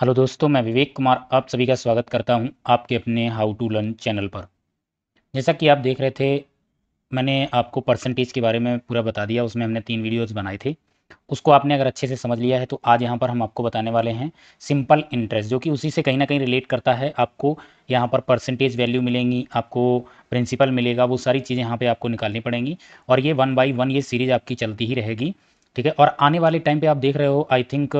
Hello दोस्तों मैं विवेक कुमार आप सभी का स्वागत करता हूं आपके अपने हाउ टू लर्न चैनल पर जैसा कि आप देख रहे थे मैंने आपको परसेंटेज के बारे में पूरा बता दिया उसमें हमने तीन वीडियोस बनाए थे उसको आपने अगर अच्छे से समझ लिया है तो आज यहाँ पर हम आपको बताने वाले हैं सिंपल इंटरेस्ट जो कि उसी से कहीं ना कहीं रिलेट करता है आपको यहाँ पर परसेंटेज वैल्यू मिलेंगी आपको प्रिंसिपल मिलेगा वो सारी चीज़ें यहाँ पर आपको निकालनी पड़ेंगी और ये वन बाई वन ये सीरीज़ आपकी चलती ही रहेगी ठीक है और आने वाले टाइम पर आप देख रहे हो आई थिंक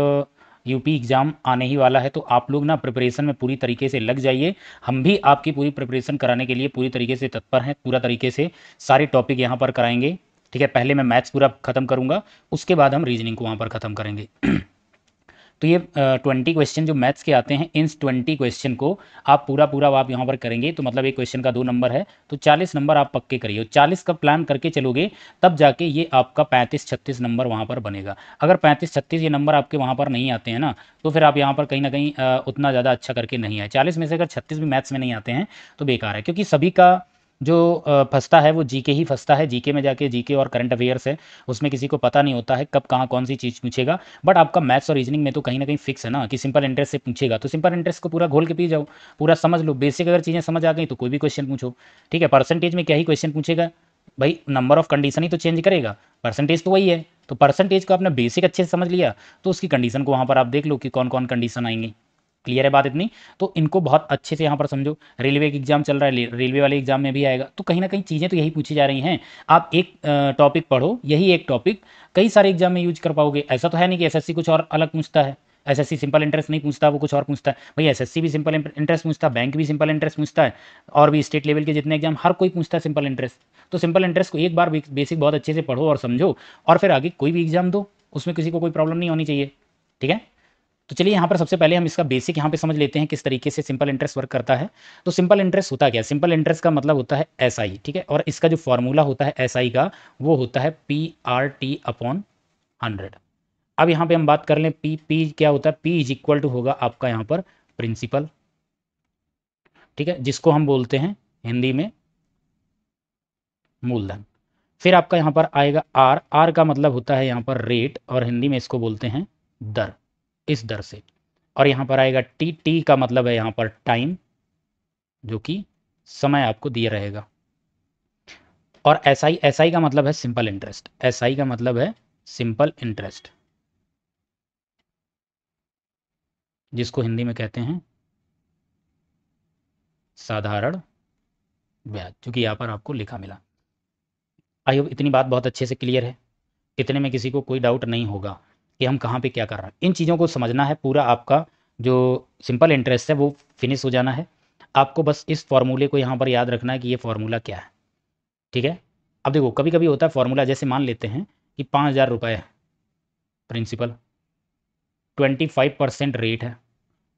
यूपी एग्ज़ाम आने ही वाला है तो आप लोग ना प्रिपरेशन में पूरी तरीके से लग जाइए हम भी आपकी पूरी प्रिपरेशन कराने के लिए पूरी तरीके से तत्पर हैं पूरा तरीके से सारे टॉपिक यहाँ पर कराएंगे ठीक है पहले मैं मैथ्स पूरा खत्म करूँगा उसके बाद हम रीजनिंग को वहाँ पर ख़त्म करेंगे तो ये ट्वेंटी क्वेश्चन जो मैथ्स के आते हैं इन ट्वेंटी क्वेश्चन को आप पूरा पूरा आप यहाँ पर करेंगे तो मतलब एक क्वेश्चन का दो नंबर है तो चालीस नंबर आप पक्के करिए चालीस का प्लान करके चलोगे तब जाके ये आपका पैंतीस छत्तीस नंबर वहाँ पर बनेगा अगर पैंतीस छत्तीस ये नंबर आपके वहाँ पर नहीं आते हैं ना तो फिर आप यहाँ पर कहीं ना कहीं उतना ज़्यादा अच्छा करके नहीं आए चालीस में से अगर छत्तीस भी मैथ्स में नहीं आते हैं तो बेकार है क्योंकि सभी का जो फंसता है वो जीके ही फंसता है जीके में जाके जीके और करंट अफेयर्स है उसमें किसी को पता नहीं होता है कब कहाँ कौन सी चीज़ पूछेगा बट आपका मैथ्स और रीजनिंग में तो कहीं ना कहीं फिक्स है ना कि सिंपल इंटरेस्ट से पूछेगा तो सिंपल इंटरेस्ट को पूरा घोल के पी जाओ पूरा समझ लो बेसिक अगर चीज़ें समझ आ गई तो कोई भी क्वेश्चन पूछो ठीक है परसेंटेज में क्या ही क्वेश्चन पूछेगा भाई नंबर ऑफ कंडीशन ही तो चेंज करेगा परसेंटेज तो वही है तो परसेंटेज को आपने बेसिक अच्छे से समझ लिया तो उसकी कंडीशन को वहाँ पर आप देख लो कि कौन कौन कंडीशन आएंगी क्लियर है बात इतनी तो इनको बहुत अच्छे से यहाँ पर समझो रेलवे का एग्जाम चल रहा है रेलवे वाले एग्जाम में भी आएगा तो कहीं ना कहीं चीज़ें तो यही पूछी जा रही हैं आप एक टॉपिक पढ़ो यही एक टॉपिक कई सारे एग्जाम में यूज कर पाओगे ऐसा तो है नहीं कि एस कुछ और अलग पूछता है एस सिंपल इंटरेस्ट नहीं पूछता वो कुछ और पूछता है भाई सी भी सिंपल इंटरेस्ट पूछता है बैंक भी सिंपल इंटरेस्ट पूछता है और भी स्टेट लेवल के जितने एग्जाम हर कोई पूछता है सिंपल इंटरेस्ट तो सिंपल इंटरेस्ट को एक बार बेसिक बहुत अच्छे से पढ़ो और समझो और फिर आगे कोई भी एग्जाम दो उसमें किसी को कोई प्रॉब्लम नहीं होनी चाहिए ठीक है तो चलिए यहाँ पर सबसे पहले हम इसका बेसिक यहाँ पे समझ लेते हैं किस तरीके से सिंपल इंटरेस्ट वर्क करता है तो सिंपल इंटरेस्ट होता क्या सिंपल इंटरेस्ट का मतलब होता है एस SI, ठीक है और इसका जो फॉर्मूला होता है एस SI का वो होता है P R T upon hundred अब यहाँ पे हम बात कर लें पी पी क्या होता है पी इज इक्वल टू होगा आपका यहाँ पर प्रिंसिपल ठीक है जिसको हम बोलते हैं हिंदी में मूलधन फिर आपका यहाँ पर आएगा आर आर का मतलब होता है यहाँ पर रेट और हिंदी में इसको बोलते हैं दर इस दर से और यहाँ पर आएगा टी टी का मतलब है यहाँ पर टाइम जो कि समय आपको दिया रहेगा और एस आई एस आई का मतलब है सिंपल इंटरेस्ट एस आई का मतलब है सिंपल इंटरेस्ट जिसको हिंदी में कहते हैं साधारण ब्याज जो कि यहाँ पर आपको लिखा मिला आई होप इतनी बात बहुत अच्छे से क्लियर है इतने में किसी को कोई डाउट नहीं होगा कि हम कहाँ पे क्या कर रहे हैं इन चीज़ों को समझना है पूरा आपका जो सिंपल इंटरेस्ट है वो फिनिश हो जाना है आपको बस इस फॉर्मूले को यहाँ पर याद रखना है कि ये फॉर्मूला क्या है ठीक है अब देखो कभी कभी होता है फॉर्मूला जैसे मान लेते हैं कि पाँच हज़ार रुपये principal twenty five percent rate है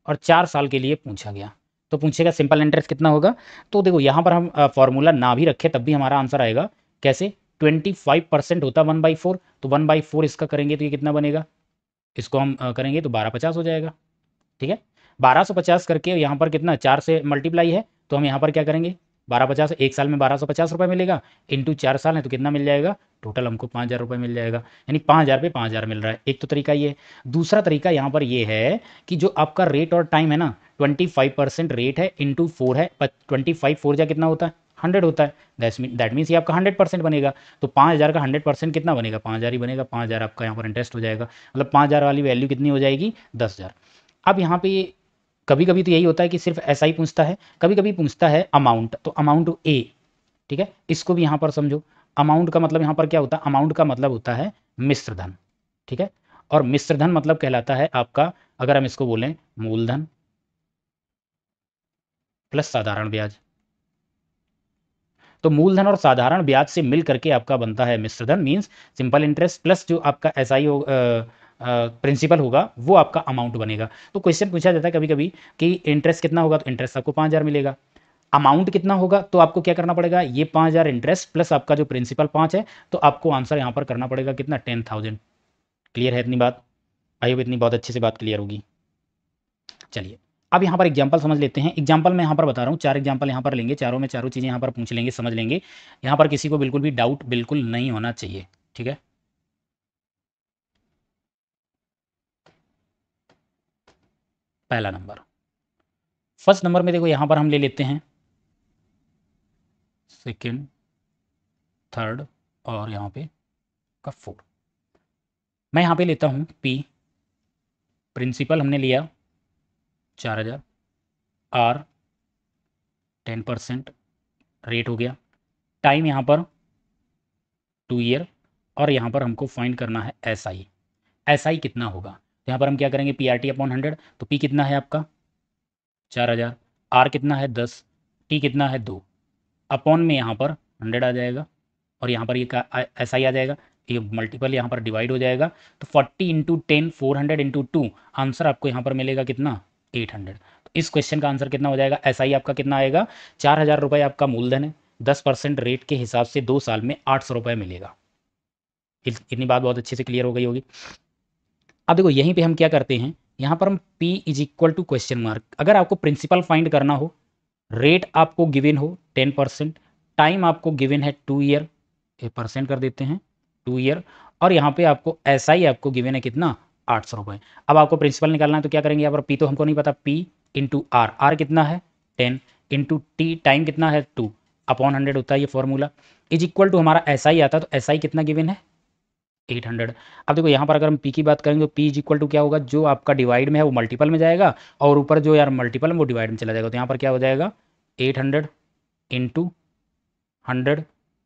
और चार साल के लिए पूछा गया तो पूछेगा सिंपल इंटरेस्ट कितना होगा तो देखो यहाँ पर हम फॉर्मूला ना भी रखें तब भी हमारा आंसर आएगा कैसे ट्वेंटी फाइव परसेंट होता वन बाई फोर तो वन बाई फोर इसका करेंगे तो ये कितना बनेगा इसको हम करेंगे तो बारह पचास हो जाएगा ठीक है बारह सौ पचास करके यहाँ पर कितना चार से मल्टीप्लाई है तो हम यहाँ पर क्या करेंगे बारह पचास एक साल में बारह सौ पचास रुपये मिलेगा इंटू चार साल है तो कितना मिल जाएगा टोटल हमको पाँच हज़ार रुपये मिल जाएगा यानी पाँच हज़ार पे पाँच हज़ार मिल रहा है एक तो तरीका ये दूसरा तरीका यहाँ पर ये है कि जो आपका रेट और टाइम है ना ट्वेंटी फाइव परसेंट रेट है इंटू फोर है ट्वेंटी फाइव फोर जा कितना होता है हंड्रेड होता है दैट मीन्स ये आपका हंड्रेड परसेंट बनेगा तो पाँच हज़ार का हंड्रेड परसेंट कितना बनेगा पाँच हज़ार ही बनेगा पाँच हज़ार आपका यहाँ पर इंटरेस्ट हो जाएगा मतलब पाँच हज़ार वाली वैल्यू कितनी हो जाएगी दस हज़ार अब यहाँ पे कभी कभी तो यही होता है कि सिर्फ ऐसा ही पूछता है कभी कभी पूछता है अमाउंट तो अमाउंट ए ठीक है इसको भी यहाँ पर समझो अमाउंट का मतलब यहाँ पर क्या होता है अमाउंट का मतलब होता है मिश्र धन ठीक है और मिश्र धन मतलब कहलाता है आपका अगर हम इसको बोलें मूलधन प्लस साधारण ब्याज तो मूलधन और साधारण ब्याज से मिल करके आपका बनता है मिश्रधन मीन्स सिंपल इंटरेस्ट प्लस जो आपका एस आई प्रिंसिपल होगा वो आपका अमाउंट बनेगा तो क्वेश्चन पूछा जाता है कभी कभी कि इंटरेस्ट कितना होगा तो इंटरेस्ट आपको पाँच हज़ार मिलेगा अमाउंट कितना होगा तो आपको क्या करना पड़ेगा ये पाँच हज़ार इंटरेस्ट प्लस आपका जो प्रिंसिपल पाँच है तो आपको आंसर यहाँ पर करना पड़ेगा कितना टेन थाउजेंड क्लियर है इतनी बात आई होप इतनी बहुत अच्छे से बात क्लियर होगी चलिए अब यहाँ पर एग्जाम्पल समझ लेते हैं एग्जाम्पल मैं यहाँ पर बता रहा हूँ चार एग्जाम्पल यहाँ पर लेंगे चारों में चारों चीज़ें यहाँ पर पूछ लेंगे समझ लेंगे यहाँ पर किसी को बिल्कुल भी डाउट बिल्कुल नहीं होना चाहिए ठीक है पहला नंबर फर्स्ट नंबर में देखो यहाँ पर हम ले लेते हैं सेकेंड थर्ड और यहाँ पे का फोर मैं यहाँ पे लेता हूँ पी प्रिंसिपल हमने लिया चार हज़ार आर टेन परसेंट रेट हो गया टाइम यहाँ पर टू ईयर और यहाँ पर हमको फाइंड करना है एस आई एस आई कितना होगा तो यहाँ पर हम क्या करेंगे P R T upon hundred तो पी कितना है आपका चार हज़ार आर कितना है दस टी कितना है दो अपॉन में यहाँ पर हंड्रेड आ जाएगा और यहाँ पर ये एस आई आ जाएगा ये मल्टीपल यहाँ पर डिवाइड हो जाएगा तो forty into ten four hundred into two answer आपको यहाँ पर मिलेगा कितना एट हंड्रेड तो इस क्वेश्चन का आंसर कितना हो जाएगा एस SI आपका कितना आएगा चार हज़ार रुपए आपका मूलधन है दस परसेंट रेट के हिसाब से दो साल में आठ सौ रुपए मिलेगा इतनी बात बहुत अच्छे से क्लियर हो गई होगी अब देखो यहीं पे हम क्या करते हैं यहाँ पर हम P is equal to question mark अगर आपको प्रिंसिपल फाइंड करना हो रेट आपको गिविन हो टेन परसेंट टाइम आपको गिविन है टू ईयर परसेंट कर देते हैं टू ईयर और यहाँ पे आपको एस SI आपको गिवन है कितना आठ सौ रुपये अब आपको प्रिंसिपल निकालना है तो क्या करेंगे यहाँ पर पी तो हमको नहीं पता पी इंटू आर आर कितना है टेन इंटू टी टाइम कितना है टू अपॉन हंड्रेड होता है ये फॉर्मूला इज इक्वल टू हमारा एस आई आता है तो एस आई कितना गिवन है एट हंड्रेड अब देखो यहाँ पर अगर हम पी की बात करेंगे तो पी इज इक्वल टू क्या होगा जो आपका डिवाइड में है वो मल्टीपल में जाएगा और ऊपर जो यार मल्टीपल में वो डिवाइड में चला जाएगा तो यहाँ पर क्या हो जाएगा eight hundred into hundred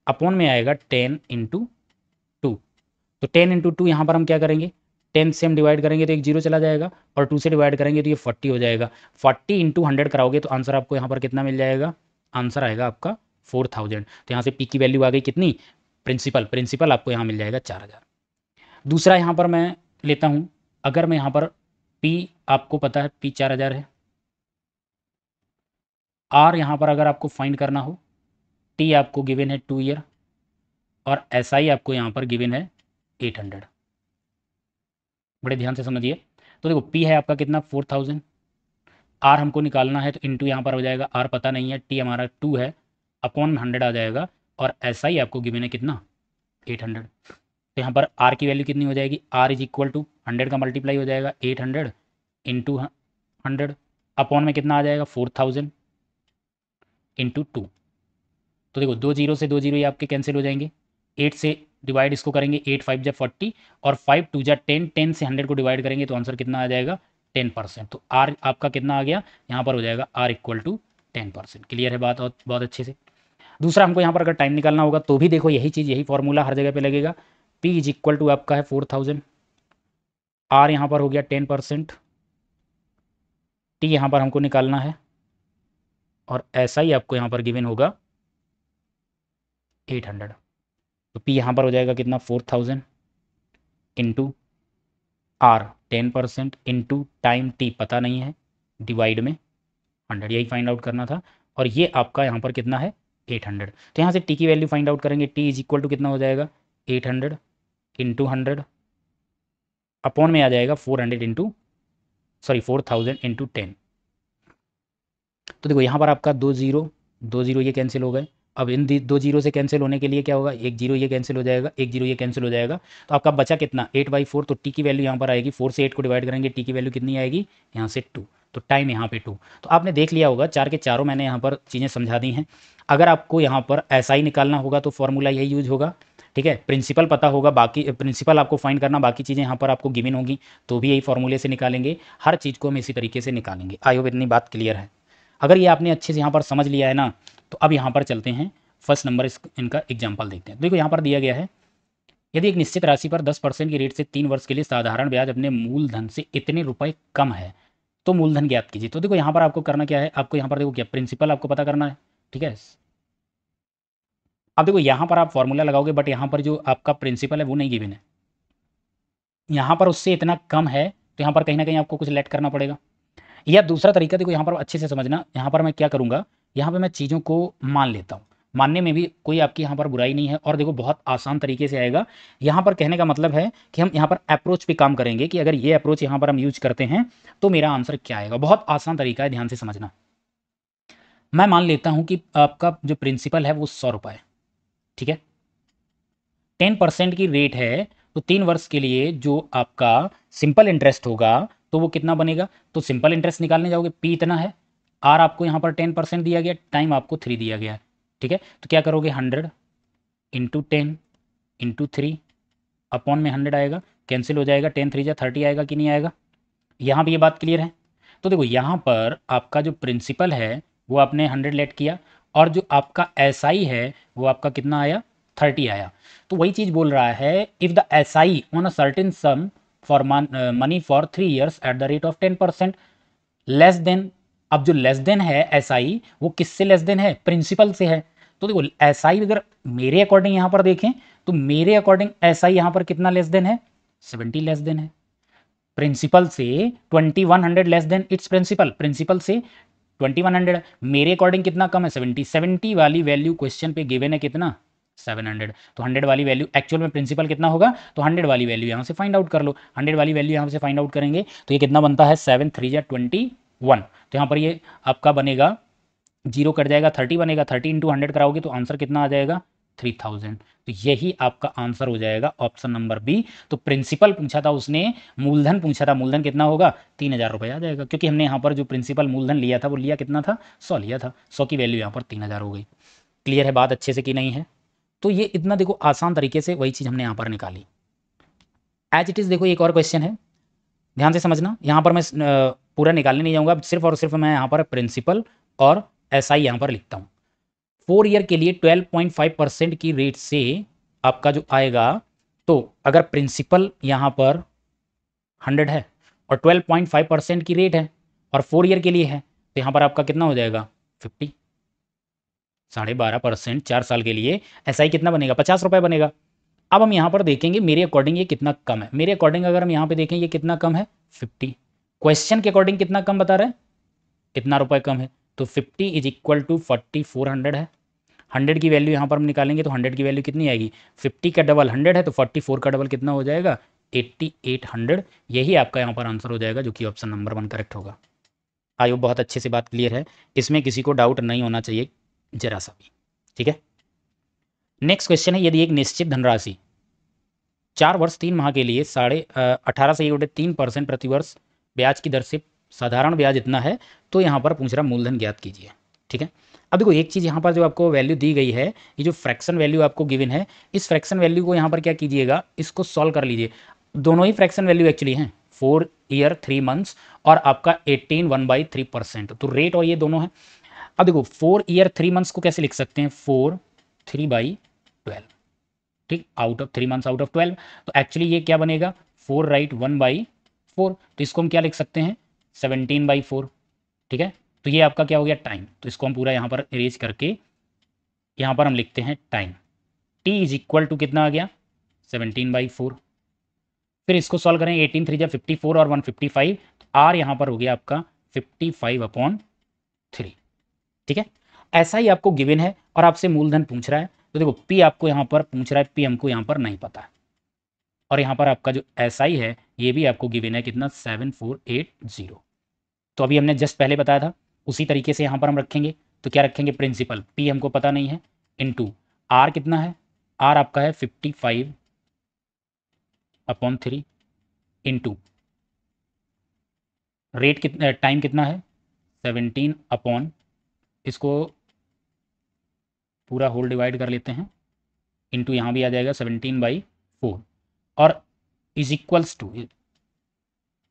upon में आएगा टेन इंटू टू तो टेन इंटू टू यहाँ पर हम क्या करेंगे टेन से हम डिवाइड करेंगे तो एक जीरो चला जाएगा और टू से डिवाइड करेंगे तो ये फोर्टी हो जाएगा फोर्टी इंटू हंड्रेड कराओगे तो आंसर आपको यहाँ पर कितना मिल जाएगा आंसर आएगा आपका फोर थाउजेंड तो यहाँ से पी की वैल्यू आ गई कितनी प्रिंसिपल प्रिंसिपल आपको यहाँ मिल जाएगा चार हज़ार दूसरा यहाँ पर मैं लेता हूँ अगर मैं यहाँ पर पी आपको पता है पी चार हज़ार है आर यहाँ पर अगर आपको फाइंड करना हो टी आपको गिवन है टू ईयर और एस SI आपको यहाँ पर गिवन है एट हंड्रेड बड़े ध्यान से समझिए तो देखो पी है आपका कितना फोर थाउजेंड आर हमको निकालना है तो इंटू यहाँ पर हो जाएगा आर पता नहीं है टी हमारा टू है अपॉन हंड्रेड आ जाएगा और ऐसा ही आपको गिवन है कितना एट हंड्रेड तो यहाँ पर आर की वैल्यू कितनी हो जाएगी R is equal to hundred का मल्टीप्लाई हो जाएगा eight hundred into hundred upon में कितना आ जाएगा फोर थाउजेंड इंटू टू तो देखो दो जीरो से दो जीरो ये आपके कैंसिल हो जाएंगे एट से डिवाइड इसको करेंगे एट फाइव जै फोर्टी और फाइव टू जै टेन टेन से हंड्रेड को डिवाइड करेंगे तो आंसर कितना आ जाएगा टेन परसेंट तो आर आपका कितना आ गया यहाँ पर हो जाएगा R equal to ten percent clear है बात और बहुत अच्छे से दूसरा हमको यहाँ पर अगर टाइम निकालना होगा तो भी देखो यही चीज़ यही फॉर्मूला हर जगह पर लगेगा पी इज इक्वल टू आपका है फोर थाउजेंड आर यहाँ पर हो गया टेन परसेंट टी यहाँ पर हमको निकालना है और ऐसा ही आपको यहाँ पर गिवन होगा एट हंड्रेड तो पी यहाँ पर हो जाएगा कितना four thousand into R ten percent into time T पता नहीं है डिवाइड में हंड्रेड यही फाइंड आउट करना था और ये आपका यहाँ पर कितना है एट हंड्रेड तो यहाँ से टी की वैल्यू फाइंड आउट करेंगे टी इज इक्वल टू कितना हो जाएगा eight hundred into hundred upon में आ जाएगा four hundred into sorry four thousand into ten तो देखो यहाँ पर आपका दो ज़ीरो दो ज़ीरो ये कैंसिल हो गए अब इन दो जीरो से कैंसिल होने के लिए क्या होगा एक जीरो ये कैंसिल हो जाएगा एक जीरो ये कैंसिल हो जाएगा तो आपका बचा कितना एट बाई फोर तो टी की वैल्यू यहाँ पर आएगी फोर से एट को डिवाइड करेंगे टी की वैल्यू कितनी आएगी यहाँ से टू तो टाइम यहाँ पे टू तो आपने देख लिया होगा चार के चारों मैंने यहाँ पर चीज़ें समझा दी हैं अगर आपको यहाँ पर ऐसा ही निकालना होगा तो फॉर्मूला यही यूज होगा ठीक है प्रिंसिपल पता होगा बाकी प्रिंसिपल आपको फाइंड करना बाकी चीज़ें यहाँ पर आपको गिविन होगी तो भी यही फॉर्मूले से निकालेंगे हर चीज़ को हम इसी तरीके से निकालेंगे आई होप इतनी बात क्लियर है अगर ये आपने अच्छे से यहाँ पर समझ लिया है ना तो अब यहाँ पर चलते हैं फर्स्ट नंबर इनका एग्जाम्पल देखते हैं देखो यहाँ पर दिया गया है यदि एक निश्चित राशि पर 10 परसेंट की रेट से तीन वर्ष के लिए साधारण ब्याज अपने मूलधन से इतने रुपए कम है तो मूलधन ज्ञात कीजिए तो देखो यहाँ पर आपको करना क्या है आपको यहाँ पर देखो क्या प्रिंसिपल आपको पता करना है ठीक है अब देखो यहाँ पर आप फॉर्मूला लगाओगे बट यहाँ पर जो आपका प्रिंसिपल है वो नहीं गिविन है यहाँ पर उससे इतना कम है तो यहाँ पर कहीं ना कहीं आपको कुछ लेट करना पड़ेगा या दूसरा तरीका देखो यहाँ पर अच्छे से समझना यहाँ पर मैं क्या करूँगा यहाँ पे मैं चीज़ों को मान लेता हूँ मानने में भी कोई आपकी यहाँ पर बुराई नहीं है और देखो बहुत आसान तरीके से आएगा यहाँ पर कहने का मतलब है कि हम यहाँ पर अप्रोच पे काम करेंगे कि अगर ये अप्रोच यहाँ पर हम यूज करते हैं तो मेरा आंसर क्या आएगा बहुत आसान तरीका है ध्यान से समझना मैं मान लेता हूँ कि आपका जो प्रिंसिपल है वो सौ रुपये ठीक है टेन परसेंट की रेट है तो तीन वर्ष के लिए जो आपका सिंपल इंटरेस्ट होगा तो वो कितना बनेगा तो सिंपल इंटरेस्ट निकालने जाओगे पी इतना है आर आपको यहाँ पर टेन परसेंट दिया गया टाइम आपको थ्री दिया गया ठीक है तो क्या करोगे hundred into ten into three upon में हंड्रेड आएगा कैंसिल हो जाएगा टेन थ्री या थर्टी आएगा कि नहीं आएगा यहाँ भी ये बात क्लियर है तो देखो यहाँ पर आपका जो प्रिंसिपल है वो आपने हंड्रेड लेट किया और जो आपका एस SI है वो आपका कितना आया थर्टी आया तो वही चीज़ बोल रहा है if the S I on a certain sum for money for three years at the rate of ten percent less than अब जो लेस देन है एस SI, वो किससे लेस देन है प्रिंसिपल से है तो देखो एस SI अगर मेरे अकॉर्डिंग यहाँ पर देखें तो मेरे अकॉर्डिंग एस आई यहाँ पर कितना लेस देन है सेवेंटी लेस देन है प्रिंसिपल से twenty one hundred less than it's principal principal से ट्वेंटी वन हंड्रेड मेरे अकॉर्डिंग कितना कम है सेवेंटी सेवेंटी वाली वैल्यू क्वेश्चन पे गिवन है कितना सेवन हंड्रेड तो हंड्रेड वाली वैल्यू एक्चुअल में प्रिंसिपल कितना होगा तो हंड्रेड वाली वैल्यू यहाँ से फाइंड आउट कर लो हंड्रेड वाली वैल्यू यहाँ से फाइंड आउट करेंगे तो ये कितना बनता है सेवन थ्री या ट्वेंटी वन तो यहाँ पर ये आपका बनेगा जीरो कट जाएगा थर्टी बनेगा थर्टी इंटू हंड्रेड कराओगे तो आंसर कितना आ जाएगा थ्री थाउजेंड तो यही आपका आंसर हो जाएगा ऑप्शन नंबर बी तो प्रिंसिपल पूछा था उसने मूलधन पूछा था मूलधन कितना होगा तीन हज़ार रुपये आ जाएगा क्योंकि हमने यहाँ पर जो प्रिंसिपल मूलधन लिया था वो लिया कितना था सौ लिया था सौ की वैल्यू यहाँ पर तीन हज़ार हो गई क्लियर है बात अच्छे से की नहीं है तो ये इतना देखो आसान तरीके से वही चीज़ हमने यहाँ पर निकाली एज इट इज़ देखो एक और क्वेश्चन है ध्यान से समझना यहाँ पर मैं पूरा निकालने नहीं जाऊंगा सिर्फ और सिर्फ मैं यहाँ पर प्रिंसिपल और एस आई यहाँ पर लिखता हूँ फोर ईयर के लिए ट्वेल्व पॉइंट फाइव परसेंट की रेट से आपका जो आएगा तो अगर प्रिंसिपल यहाँ पर हंड्रेड है और ट्वेल्व पॉइंट फाइव परसेंट की रेट है और फोर ईयर के लिए है तो यहाँ पर आपका कितना हो जाएगा फिफ्टी साढ़े बारह परसेंट चार साल के लिए एस आई कितना बनेगा पचास रुपये बनेगा अब हम यहाँ पर देखेंगे मेरे अकॉर्डिंग ये कितना कम है मेरे अकॉर्डिंग अगर हम यहाँ पर देखें ये कितना कम है फिफ्टी क्वेश्चन के अकॉर्डिंग कितना कम बता रहे हैं कितना रुपए कम है तो fifty is equal to forty four hundred है हंड्रेड की वैल्यू यहाँ पर हम निकालेंगे तो हंड्रेड की वैल्यू कितनी आएगी फिफ्टी का डबल हंड्रेड है तो फोर्टी फोर का डबल कितना हो जाएगा एट्टी एट हंड्रेड यही आपका यहाँ पर आंसर हो जाएगा जो कि ऑप्शन नंबर वन करेक्ट होगा आयो बहुत अच्छे से बात क्लियर है इसमें किसी को डाउट नहीं होना चाहिए जरा सा भी ठीक है नेक्स्ट क्वेश्चन है यदि एक निश्चित धनराशि चार वर्ष तीन माह के लिए साढ़े अठारह से तीन परसेंट प्रतिवर्ष ब्याज की दर से साधारण ब्याज इतना है तो यहाँ पर पूछ रहा मूलधन ज्ञात कीजिए ठीक है अब देखो एक चीज़ यहाँ पर जो आपको वैल्यू दी गई है ये जो फ्रैक्शन वैल्यू आपको गिवन है इस फ्रैक्शन वैल्यू को यहाँ पर क्या कीजिएगा इसको सॉल्व कर लीजिए दोनों ही फ्रैक्शन वैल्यू एक्चुअली हैं फोर ईयर थ्री मंथ्स और आपका eighteen one by three percent तो रेट और ये दोनों हैं अब देखो फोर ईयर थ्री मंथ्स को कैसे लिख सकते हैं फोर थ्री बाई ट्वेल्व ठीक out of three months out of twelve तो एक्चुअली ये क्या बनेगा four right one by four तो इसको हम क्या लिख सकते हैं सेवनटीन बाई फोर ठीक है तो ये आपका क्या हो गया टाइम तो इसको हम पूरा यहाँ पर अरेज करके यहाँ पर हम लिखते हैं time T is equal to कितना आ गया सेवनटीन बाई फोर फिर इसको सॉल्व करें एटीन थ्री जब फिफ्टी फोर और वन फिफ्टी फाइव आर यहाँ पर हो गया आपका फिफ्टी फाइव अपॉन थ्री ठीक है ऐसा ही आपको गिवन है और आपसे मूलधन पूछ रहा है तो देखो पी आपको यहाँ पर पूछ रहा है पी हमको यहाँ पर नहीं पता और यहाँ पर आपका जो एस आई है ये भी आपको गिवेन है कितना सेवन फोर एट जीरो तो अभी हमने जस्ट पहले बताया था उसी तरीके से यहाँ पर हम रखेंगे तो क्या रखेंगे प्रिंसिपल पी हमको पता नहीं है इन टू आर कितना है आर आपका है fifty five upon three in two rate कितना टाइम कितना है सेवनटीन अपॉन इसको पूरा होल डिवाइड कर लेते हैं इन टू यहाँ भी आ जाएगा सेवनटीन बाई फोर और इज इक्वल्स टू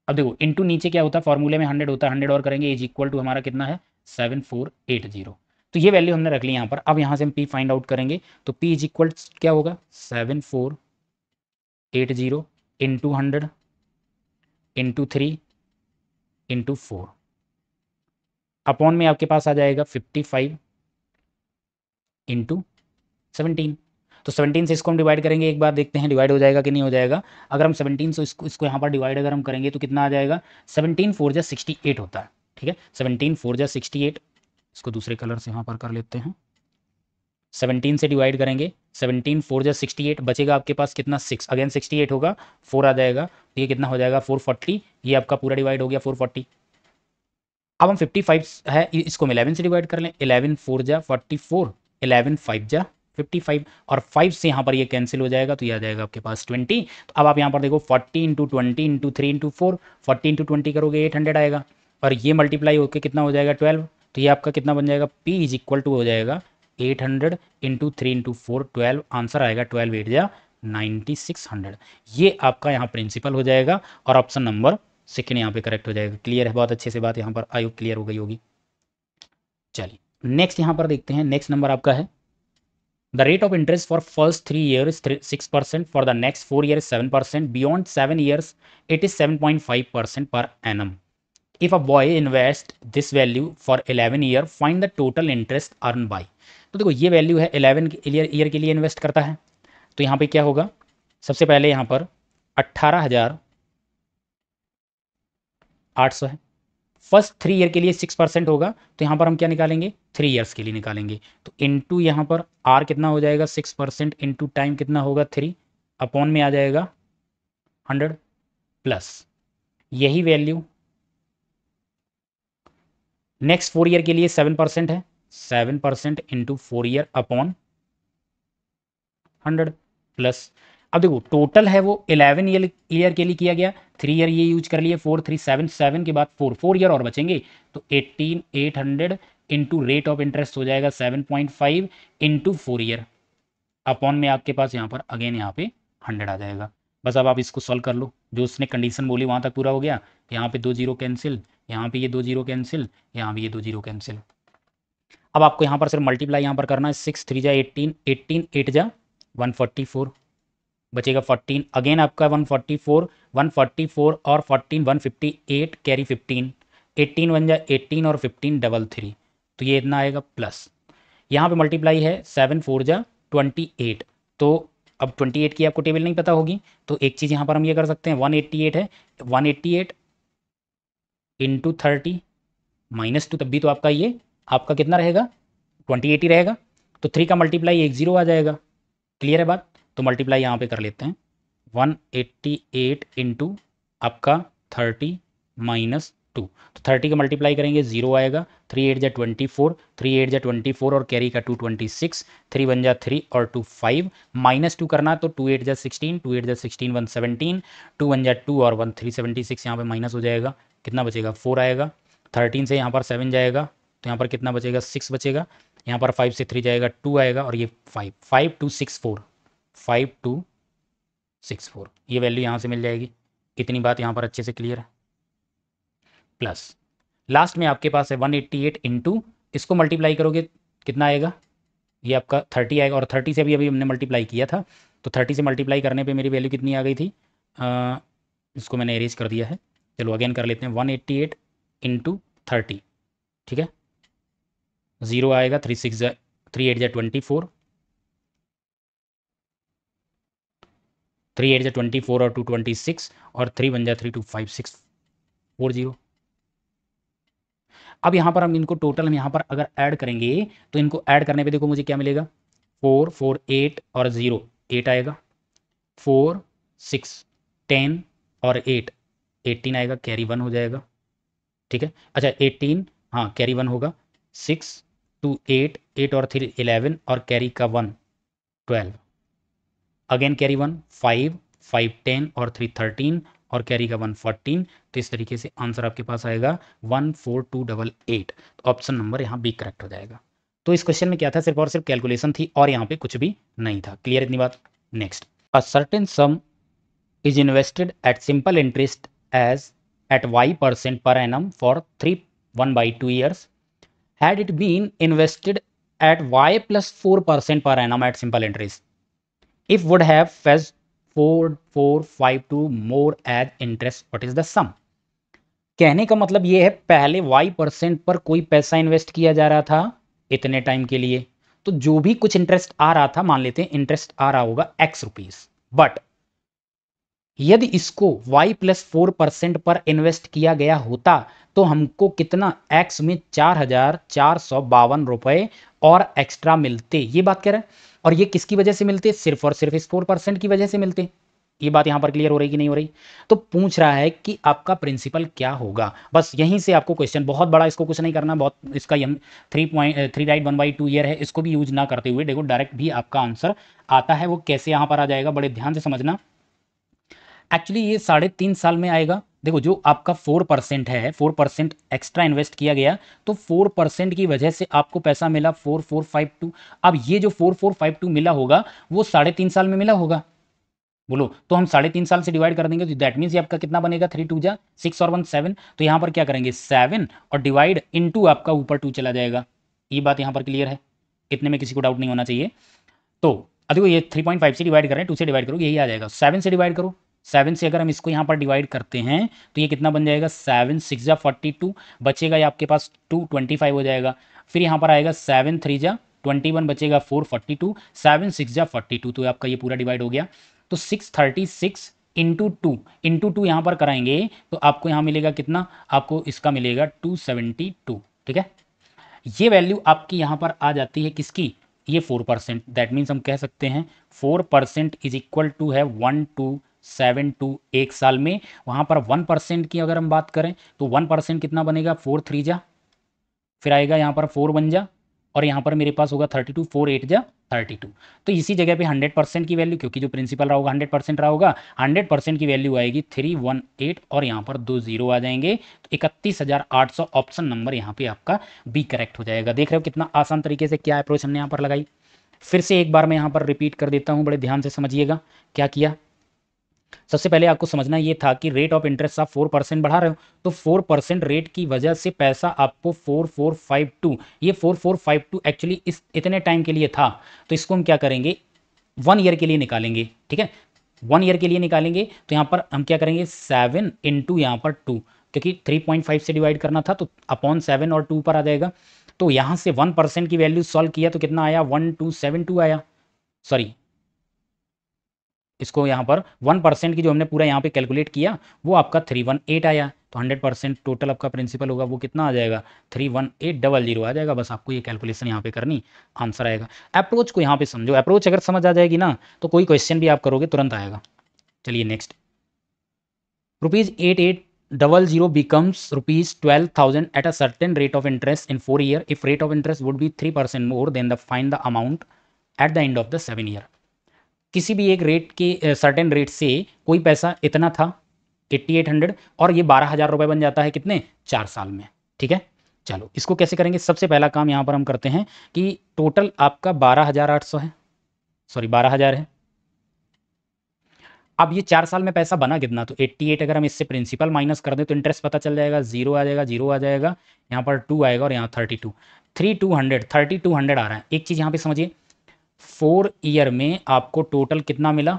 अब देखो इंटू नीचे क्या होता है फॉर्मूले में हंड्रेड होता है हंड्रेड और करेंगे इज इक्वल टू हमारा कितना है सेवन फोर एट जीरो तो ये वैल्यू हमने रख ली यहाँ पर अब यहाँ से हम पी फाइंड आउट करेंगे तो पी इज इक्वल क्या होगा seven four eight zero into hundred into three into four upon में आपके पास आ जाएगा फिफ्टी फाइव इंटू सेवनटीन तो सेवनटीन से इसको हम डिवाइड करेंगे एक बार देखते हैं डिवाइड हो जाएगा कि नहीं हो जाएगा अगर हम सेवनटीन से इसको इसको यहाँ पर डिवाइड अगर हम करेंगे तो कितना आ जाएगा सेवनटीन फोर जै सिक्सटी एट होता है ठीक है सेवनटीन फोर जा सिक्सटी एट इसको दूसरे कलर से यहाँ पर कर लेते हैं सेवनटीन से डिवाइड करेंगे सेवनटीन फोर जा सिक्सटी एट बचेगा आपके पास कितना सिक्स अगेन सिक्सटी एट होगा फोर आ जाएगा तो ये कितना हो जाएगा फोर फोर्टी ये आपका पूरा डिवाइड हो गया फोर फोर्टी अब हम फिफ्टी फाइव है इसको हम इलेवन से डिवाइड कर लें इलेवन फोर जा फोर्टी फोर इलेवन फाइव जा 55 और 5 से यहाँ पर ये कैंसिल हो जाएगा तो ये आ जाएगा आपके पास 20 तो अब आप यहाँ पर देखो 40 into twenty into three into four forty into twenty करोगे 800 आएगा और ये मल्टीप्लाई होकर कितना हो जाएगा 12 तो ये आपका कितना बन जाएगा P इज इक्वल टू हो जाएगा 800 hundred into three into four twelve answer आएगा ट्वेल्व एट या नाइन्टी सिक्स हंड्रेड ये आपका यहाँ प्रिंसिपल हो जाएगा और ऑप्शन नंबर सेकेंड यहाँ पे करेक्ट हो जाएगा क्लियर है बहुत अच्छे से बात यहाँ पर आयोग क्लियर हो गई होगी चलिए नेक्स्ट यहाँ पर देखते हैं नेक्स्ट नंबर आपका है The rate of interest for first three years is 6%, for the next four years 7%, beyond seven years it is 7.5% per annum. If a boy invest this value for 11 year, find the total interest earned by. तो देखो ये value है 11 year के लिए invest करता है तो यहाँ पे क्या होगा सबसे पहले यहाँ पर अट्ठारह हज़ार आठ सौ है फर्स्ट थ्री ईयर के लिए सिक्स परसेंट होगा तो यहाँ पर हम क्या निकालेंगे थ्री ईयर्स के लिए निकालेंगे तो इंटू यहाँ पर आर कितना हो जाएगा सिक्स परसेंट इंटू टाइम कितना होगा थ्री अपॉन में आ जाएगा हंड्रेड प्लस यही वैल्यू नेक्स्ट फोर ईयर के लिए सेवन परसेंट है seven percent into four year upon hundred plus अब देखो टोटल है वो इलेवन ईयर ईयर के लिए किया गया थ्री ईयर ये यूज कर लिए फोर थ्री सेवन सेवन के बाद फोर फोर ईयर और बचेंगे तो eighteen eight hundred into rate of interest हो जाएगा seven point five into four year upon में आपके पास यहाँ पर अगेन यहाँ पे हंड्रेड आ जाएगा बस अब आप इसको सॉल्व कर लो जो उसने कंडीशन बोली वहाँ तक पूरा हो गया यहाँ पे दो जीरो कैंसिल यहाँ पे ये दो जीरो कैंसिल यहाँ पे ये दो जीरो कैंसिल अब आपको यहाँ पर सिर्फ मल्टीप्लाई यहाँ पर करना है सिक्स थ्री जा एट्टीन एट्टीन एट जा वन फोर्टी फोर बचेगा फोर्टीन अगेन आपका one forty four one forty four और fourteen one fifty eight carry fifteen eighteen one जाए एट्टीन और फिफ्टीन डबल थ्री तो ये इतना आएगा प्लस यहाँ पे मल्टीप्लाई है सेवन फोर जा ट्वेंटी एट तो अब ट्वेंटी एट की आपको टेबल नहीं पता होगी तो एक चीज़ यहाँ पर हम ये कर सकते हैं वन एट्टी एट है one eighty eight into thirty minus two तब भी तो आपका ये आपका कितना रहेगा ट्वेंटी एट ही रहेगा तो थ्री का मल्टीप्लाई एक जीरो आ जाएगा क्लियर है बात तो मल्टीप्लाई यहाँ पे कर लेते हैं वन एट्टी एट इंटू आपका थर्टी माइनस टू तो थर्टी का मल्टीप्लाई करेंगे जीरो आएगा थ्री एट जै ट्वेंटी फोर थ्री एट जै ट्वेंटी फोर और कैरी का two twenty six three one जै थ्री और टू फाइव माइनस टू करना तो टू एट जै सिक्सटीन टू एट जै sixteen one seventeen two one जै टू और वन थ्री सेवेंटी सिक्स यहाँ पर माइनस हो जाएगा कितना बचेगा फोर आएगा थर्टीन से यहाँ पर सेवन जाएगा तो यहाँ पर कितना बचेगा सिक्स बचेगा यहाँ पर फाइव से थ्री जाएगा टू आएगा और ये five five two six four five two six four ये वैल्यू यहाँ से मिल जाएगी कितनी बात यहाँ पर अच्छे से क्लियर है प्लस लास्ट में आपके पास है वन एट्टी एट इंटू इसको मल्टीप्लाई करोगे कितना आएगा ये आपका थर्टी आएगा और थर्टी से भी अभी हमने मल्टीप्लाई किया था तो थर्टी से मल्टीप्लाई करने पर मेरी वैल्यू कितनी आ गई थी आ, इसको मैंने अरेज कर दिया है चलो अगेन कर लेते हैं one eighty eight into thirty ठीक है ज़ीरो आएगा थ्री सिक्स थ्री एट जै ट्वेंटी फोर थ्री एट जो ट्वेंटी फोर और टू ट्वेंटी सिक्स और थ्री वन जा three two five six four zero अब यहाँ पर हम इनको टोटल हम यहाँ पर अगर ऐड करेंगे तो इनको ऐड करने पे देखो मुझे क्या मिलेगा फोर फोर एट और ज़ीरो एट आएगा फोर सिक्स टेन और एट एटीन आएगा कैरी वन हो जाएगा ठीक है अच्छा एटीन हाँ कैरी वन होगा सिक्स टू एट एट और थ्री इलेवन और कैरी का one twelve again carry one five five ten और थ्री थर्टीन और कैरी का वन फोर्टीन तो इस तरीके से आंसर आपके पास आएगा one four two double eight तो ऑप्शन नंबर यहाँ बी करेक्ट हो जाएगा तो इस क्वेश्चन में क्या था सिर्फ और सिर्फ कैलकुलेशन थी और यहाँ पे कुछ भी नहीं था क्लियर इतनी बात next a certain sum is invested at simple interest as at y percent per annum for three one by two years had it been invested at y plus four percent per annum at simple interest if would have fetched 4452 more as interest what is the sum कहने का मतलब ये है पहले Y percent पर कोई पैसा invest किया जा रहा था इतने टाइम के लिए तो जो भी कुछ इंटरेस्ट आ रहा था मान लेते हैं इंटरेस्ट आ रहा होगा एक्स रुपीज बट यदि इसको y प्लस फोर परसेंट पर इन्वेस्ट किया गया होता तो हमको कितना x में चार हजार चार सौ बावन रुपए और एक्स्ट्रा मिलते ये बात कह रहे हैं और ये किसकी वजह से मिलते सिर्फ और सिर्फ इस फोर परसेंट की वजह से मिलते ये बात यहां पर क्लियर हो रही कि नहीं हो रही तो पूछ रहा है कि आपका प्रिंसिपल क्या होगा बस यहीं से आपको क्वेश्चन बहुत बड़ा इसको कुछ नहीं करना बहुत इसका यम three point three right one by two year है इसको भी यूज ना करते हुए देखो डायरेक्ट भी आपका आंसर आता है वो कैसे यहां पर आ जाएगा बड़े ध्यान से समझना एक्चुअली ये साढ़े तीन साल में आएगा देखो जो आपका फोर परसेंट है फोर परसेंट एक्स्ट्रा इन्वेस्ट किया गया तो फोर परसेंट की वजह से आपको पैसा मिला फोर फोर फाइव टू अब ये जो फोर फोर फाइव टू मिला होगा वो साढ़े तीन साल में मिला होगा बोलो तो हम साढ़े तीन साल से डिवाइड कर देंगे तो दैट मीन्स ये आपका कितना बनेगा थ्री टू जा सिक्स और वन सेवन तो यहाँ पर क्या करेंगे सेवन और डिवाइड टू आपका ऊपर टू चला जाएगा ये बात यहाँ पर क्लियर है इतने में किसी को डाउट नहीं होना चाहिए तो देखो ये थ्री पॉइंट फाइव से डिवाइड करें टू से डिवाइड करो यही आ जाएगा सेवन से डिवाइड करो सेवन से अगर हम इसको यहाँ पर डिवाइड करते हैं तो ये कितना बन जाएगा सेवन सिक्स जा फोर्टी टू बचेगा ये आपके पास टू ट्वेंटी फाइव हो जाएगा फिर यहाँ पर आएगा सेवन थ्री जा ट्वेंटी वन बचेगा four forty two seven six जा फोर्टी टू तो आपका ये पूरा डिवाइड हो गया तो six thirty six into two into two यहाँ पर कराएंगे तो आपको यहाँ मिलेगा कितना आपको इसका मिलेगा टू सेवेंटी टू ठीक है ये वैल्यू आपकी यहाँ पर आ जाती है किसकी ये फोर परसेंट दैट मीन्स हम कह सकते हैं four percent is equal to है वन टू सेवन टू एक साल में वहां पर वन परसेंट की अगर हम बात करें तो वन परसेंट कितना बनेगा फोर थ्री जा फिर आएगा यहाँ पर फोर वन जा और यहाँ पर मेरे पास होगा थर्टी टू फोर एट जा थर्टी टू तो इसी जगह पे हंड्रेड परसेंट की वैल्यू क्योंकि जो प्रिंसिपल रहा होगा हंड्रेड परसेंट रहा होगा हंड्रेड परसेंट की वैल्यू आएगी थ्री वन एट और यहाँ पर दो जीरो आ जाएंगे तो इकतीस हज़ार आठ सौ ऑप्शन नंबर यहाँ पे आपका बी करेक्ट हो जाएगा देख रहे हो कितना आसान तरीके से क्या अप्रोच हमने यहाँ पर लगाई फिर से एक बार मैं यहाँ पर रिपीट कर देता हूँ बड़े ध्यान से समझिएगा क्या किया सबसे पहले आपको समझना ये था कि रेट ऑफ इंटरेस्ट आप फोर परसेंट बढ़ा रहे हो तो फोर परसेंट रेट की वजह से पैसा आपको फोर फोर फाइव टू ये four four five two actually इस इतने टाइम के लिए था तो इसको हम क्या करेंगे वन ईयर के लिए निकालेंगे ठीक है वन ईयर के लिए निकालेंगे तो यहाँ पर हम क्या करेंगे सेवन इन टू पर टू क्योंकि थ्री पॉइंट फाइव से डिवाइड करना था तो अपॉन सेवन और टू पर आ जाएगा तो यहाँ से वन परसेंट की वैल्यू सॉल्व किया तो कितना आया वन टू सेवन टू आया सॉरी इसको यहाँ पर वन परसेंट की जो हमने पूरा यहाँ पे कैलकुलेट किया वो आपका थ्री वन एट आया तो हंड्रेड परसेंट टोटल आपका प्रिंसिपल होगा वो कितना आ जाएगा three one eight double zero आ जाएगा बस आपको ये कैलकुलेशन यहाँ पे करनी आंसर आएगा अप्रोच को यहाँ पे समझो अप्रोच अगर समझ आ जाएगी ना तो कोई क्वेश्चन भी आप करोगे तुरंत आएगा चलिए next rupees eight eight becomes rupees twelve thousand at a certain rate of interest in four year if rate of interest would be three percent more than the fine the amount at the end of the seven year किसी भी एक rate के certain rate से कोई पैसा इतना था eighty eight hundred और ये बारह हज़ार रुपए बन जाता है कितने चार साल में ठीक है चलो इसको कैसे करेंगे सबसे पहला काम यहां पर हम करते हैं कि टोटल आपका बारह हज़ार आठ सौ है सॉरी बारह हज़ार है अब ये चार साल में पैसा बना कितना तो 88 अगर हम इससे प्रिंसिपल माइनस कर दें तो इंटरेस्ट पता चल जाएगा जीरो आ जाएगा जीरो आ जाएगा यहां पर टू आएगा और यहाँ thirty two three two hundred thirty two hundred आ रहा है एक चीज़ यहाँ पे समझिए फोर ईयर में आपको टोटल कितना मिला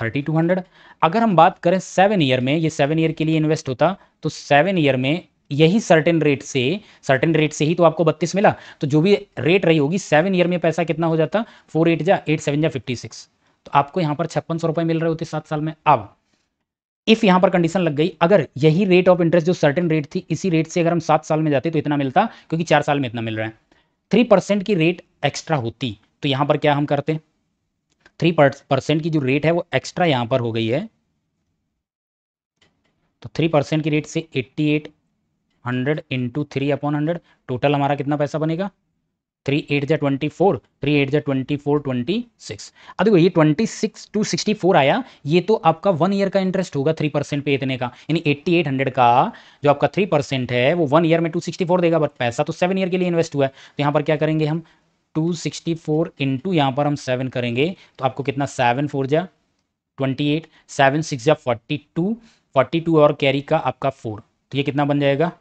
थर्टी टू हंड्रेड अगर हम बात करें सेवन ईयर में ये सेवन ईयर के लिए इन्वेस्ट होता तो सेवन ईयर में यही सर्टेन रेट से सर्टेन रेट से ही तो आपको बत्तीस मिला तो जो भी रेट रही होगी सेवन ईयर में पैसा कितना हो जाता फोर एट जा एट सेवन जा फिफ्टी सिक्स तो आपको यहां पर छप्पन सौ रुपए मिल रहे होते सात साल में अब इफ़ यहां पर कंडीशन लग गई अगर यही रेट ऑफ इंटरेस्ट जो सर्टेन रेट थी इसी रेट से अगर हम सात साल में जाते तो इतना मिलता क्योंकि चार साल में इतना मिल रहा है थ्री परसेंट की रेट एक्स्ट्रा होती तो यहाँ पर क्या हम करते हैं थ्री परसेंट की जो रेट है वो एक्स्ट्रा यहाँ पर हो गई है तो थ्री परसेंट की रेट से eighty eight hundred into three upon hundred total हमारा कितना पैसा बनेगा थ्री एट जै ट्वेंटी फोर थ्री एट जै ट्वेंटी फोर ट्वेंटी सिक्स अब देखो ये twenty six two sixty four आया ये तो आपका वन ईयर का इंटरेस्ट होगा थ्री परसेंट पे इतने का यानी एट्टी एट हंड्रेड का जो आपका थ्री परसेंट है वो वन ईयर में टू सिक्सटी फोर देगा बट पैसा तो सेवन ईयर के लिए इन्वेस्ट हुआ है तो यहाँ पर क्या करेंगे हम टू सिक्सटी फोर इंटू यहाँ पर हम सेवन करेंगे तो आपको कितना सेवन फोर जा ट्वेंटी एट सेवन सिक्स जा फोर्टी टू फोर्टी टू और कैरी का आपका फोर तो ये कितना बन जाएगा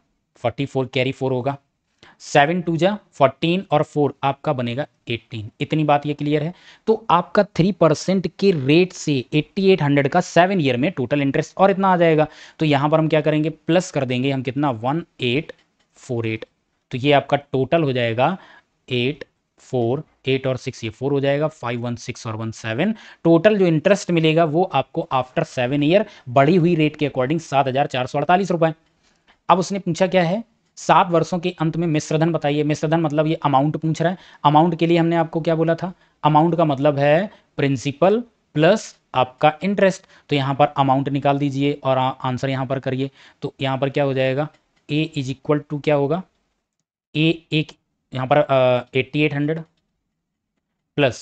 फोर्टी फोर कैरी फोर होगा सेवन टू जा फोर्टीन और फोर आपका बनेगा एट्टीन इतनी बात ये क्लियर है तो आपका थ्री परसेंट के रेट से एट्टी एट हंड्रेड का सेवन ईयर में टोटल इंटरेस्ट और इतना आ जाएगा तो यहाँ पर हम क्या करेंगे प्लस कर देंगे हम कितना वन एट फोर एट तो ये आपका टोटल हो जाएगा एट फोर एट और सिक्स ये फोर हो जाएगा फाइव वन सिक्स और वन सेवन टोटल जो इंटरेस्ट मिलेगा वो आपको आफ्टर सेवन ईयर बढ़ी हुई रेट के अकॉर्डिंग सात हज़ार चार सौ अड़तालीस रुपए अब उसने पूछा क्या है सात वर्षों के अंत में मिश्रधन बताइए मिश्रधन मतलब ये अमाउंट पूछ रहा है अमाउंट के लिए हमने आपको क्या बोला था अमाउंट का मतलब है प्रिंसिपल प्लस आपका इंटरेस्ट तो यहाँ पर अमाउंट निकाल दीजिए और आंसर यहाँ पर करिए तो यहाँ पर क्या हो जाएगा ए इज इक्वल टू क्या होगा ए एक यहाँ पर eighty eight hundred plus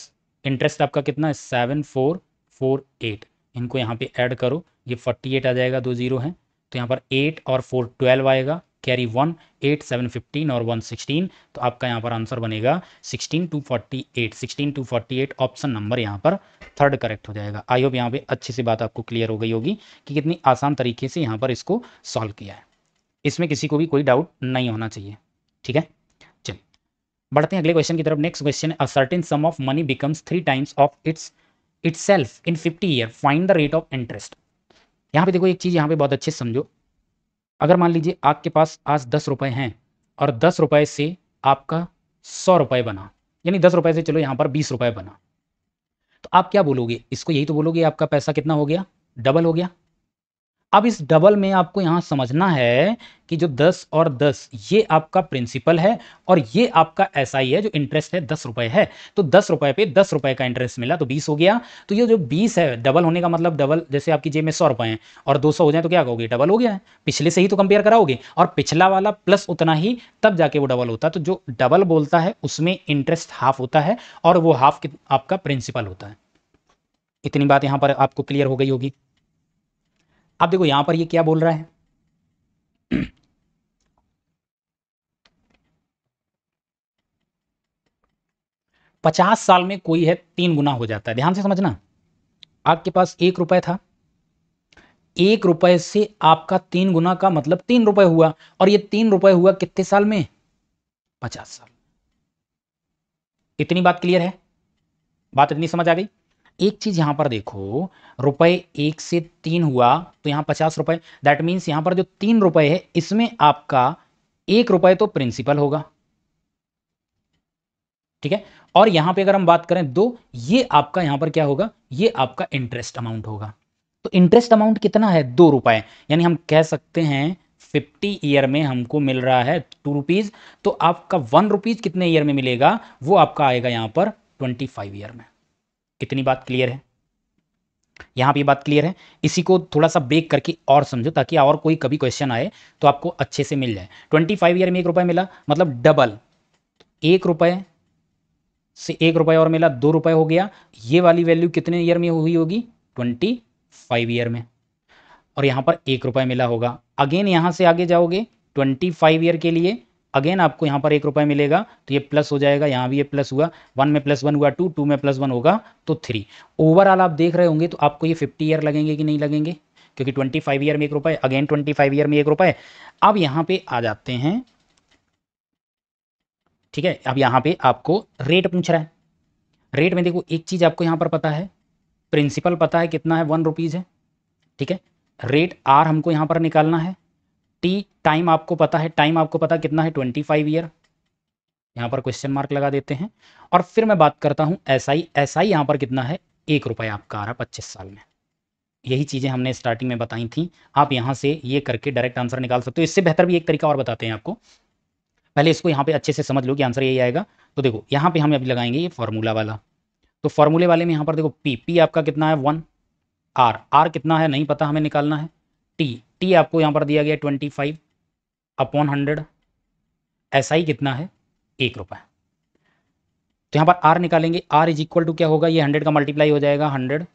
interest आपका कितना है सेवन फोर फोर एट इनको यहाँ पे ऐड करो ये फोर्टी एट आ जाएगा दो जीरो है तो यहाँ पर एट और फोर ट्वेल्व आएगा carry one eight seven fifteen और वन सिक्सटीन तो आपका यहाँ पर आंसर बनेगा sixteen two forty eight sixteen two forty eight option number यहाँ पर थर्ड करेक्ट हो जाएगा आई होप यहाँ पे अच्छी सी बात आपको क्लियर हो गई होगी कि कितनी आसान तरीके से यहाँ पर इसको सॉल्व किया है इसमें किसी को भी कोई डाउट नहीं होना चाहिए ठीक है बढ़ते हैं अगले क्वेश्चन की तरफ next question a certain sum of money becomes three times of its itself in fifty year find the rate of interest यहाँ पे देखो एक चीज़ यहाँ पे बहुत अच्छे समझो अगर मान लीजिए आपके पास आज दस रुपए हैं और दस रुपए से आपका सौ रुपए बना यानी दस रुपए से चलो यहाँ पर बीस रुपए बना तो आप क्या बोलोगे इसको यही तो बोलोगे आपका पैसा कितना हो गया डबल हो गया अब इस डबल में आपको यहाँ समझना है कि जो 10 और 10 ये आपका प्रिंसिपल है और ये आपका एस SI है जो इंटरेस्ट है दस रुपए है तो दस रुपए पे दस रुपए का इंटरेस्ट मिला तो बीस हो गया तो ये जो बीस है डबल होने का मतलब डबल जैसे आपकी जेब में सौ रुपए हैं और दो सौ हो जाए तो क्या कहोगे डबल हो गया है पिछले से ही तो कंपेयर कराओगे और पिछला वाला प्लस उतना ही तब जाके वो डबल होता है तो जो डबल बोलता है उसमें इंटरेस्ट हाफ होता है और वो हाफ आपका प्रिंसिपल होता है इतनी बात यहाँ पर आपको क्लियर हो गई होगी अब देखो यहां पर ये क्या बोल रहा है पचास साल में कोई है तीन गुना हो जाता है ध्यान से समझना आपके पास एक रुपए था एक रुपए से आपका तीन गुना का मतलब तीन रुपए हुआ और ये तीन रुपए हुआ कितने साल में पचास साल इतनी बात क्लियर है बात इतनी समझ आ गई एक चीज यहां पर देखो रुपए एक से तीन हुआ तो यहां पचास रुपए दैट मीन्स यहां पर जो तीन रुपए है इसमें आपका एक रुपए तो प्रिंसिपल होगा ठीक है और यहां पे अगर हम बात करें दो ये आपका यहां पर क्या होगा ये आपका इंटरेस्ट अमाउंट होगा तो इंटरेस्ट अमाउंट कितना है दो रुपए यानी हम कह सकते हैं फिफ्टी ईयर में हमको मिल रहा है टू रुपीज तो आपका वन रुपीज कितने ईयर में मिलेगा वो आपका आएगा यहां पर ट्वेंटी फाइव ईयर में कितनी बात क्लियर है यहां पर बात क्लियर है इसी को थोड़ा सा ब्रेक करके और समझो ताकि और कोई कभी क्वेश्चन आए तो आपको अच्छे से मिल जाए ट्वेंटी फाइव ईयर में एक रुपए मिला मतलब डबल एक रुपए से एक रुपए और मिला दो रुपए हो गया ये वाली वैल्यू कितने ईयर में हुई होगी ट्वेंटी फाइव ईयर में और यहां पर एक रुपए मिला होगा अगेन यहां से आगे जाओगे ट्वेंटी फाइव ईयर के लिए अगेन आपको यहाँ पर एक रुपए मिलेगा तो ये प्लस हो जाएगा यहाँ भी ये प्लस हुआ वन में प्लस वन हुआ टू टू में प्लस वन होगा तो थ्री ओवरऑल आप देख रहे होंगे तो आपको ये फिफ्टी ईयर लगेंगे कि नहीं लगेंगे क्योंकि ट्वेंटी फाइव ईयर में एक रुपए अगेन ट्वेंटी फाइव ईयर में एक रुपए अब यहाँ पे आ जाते हैं ठीक है अब यहाँ पे आपको रेट पूछ रहा है रेट में देखो एक चीज़ आपको यहाँ पर पता है प्रिंसिपल पता है कितना है वन रुपीज़ है ठीक है रेट आर हमको यहाँ पर निकालना है टी टाइम आपको पता है टाइम आपको पता कितना है ट्वेंटी फाइव ईयर यहाँ पर क्वेश्चन मार्क लगा देते हैं और फिर मैं बात करता हूँ एस आई एस आई यहाँ पर कितना है एक रुपया आपका आ रहा पच्चीस साल में यही चीज़ें हमने स्टार्टिंग में बताई थी आप यहाँ से ये करके डायरेक्ट आंसर निकाल सकते हो इससे बेहतर भी एक तरीका और बताते हैं आपको पहले इसको यहाँ पे अच्छे से समझ लो कि आंसर यही आएगा तो देखो यहाँ पे हम अभी लगाएंगे ये फॉर्मूला वाला तो फॉर्मूले वाले में यहाँ पर देखो पी पी आपका कितना है वन आर आर कितना है नहीं पता हमें निकालना है टी टी आपको यहाँ पर दिया गया twenty five upon hundred S I कितना है एक रुपये तो यहाँ पर आर निकालेंगे आर इज इक्वल टू क्या होगा ये हंड्रेड का मल्टीप्लाई हो जाएगा हंड्रेड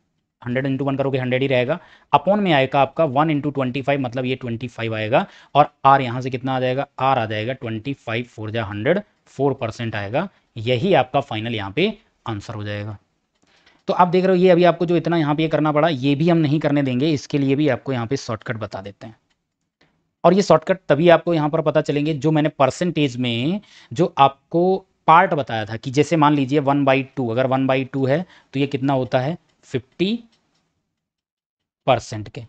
हंड्रेड इंटू वन करोगे हंड्रेड ही रहेगा अपॉन में आएगा आपका वन इंटू ट्वेंटी फाइव मतलब ये ट्वेंटी फाइव आएगा और आर यहाँ से कितना आ जाएगा आर आ जाएगा ट्वेंटी फाइव फोर जा हंड्रेड फोर परसेंट आएगा यही आपका फाइनल यहाँ पे आंसर हो जाएगा तो आप देख रहे हो ये अभी आपको जो इतना यहाँ पे करना पड़ा ये भी हम नहीं करने देंगे इसके लिए भी आपको यहाँ पे शॉर्टकट बता देते हैं और ये शॉर्टकट तभी आपको यहाँ पर पता चलेंगे जो मैंने परसेंटेज में जो आपको पार्ट बताया था कि जैसे मान लीजिए वन बाई टू अगर वन बाई टू है तो ये कितना होता है फिफ्टी परसेंट के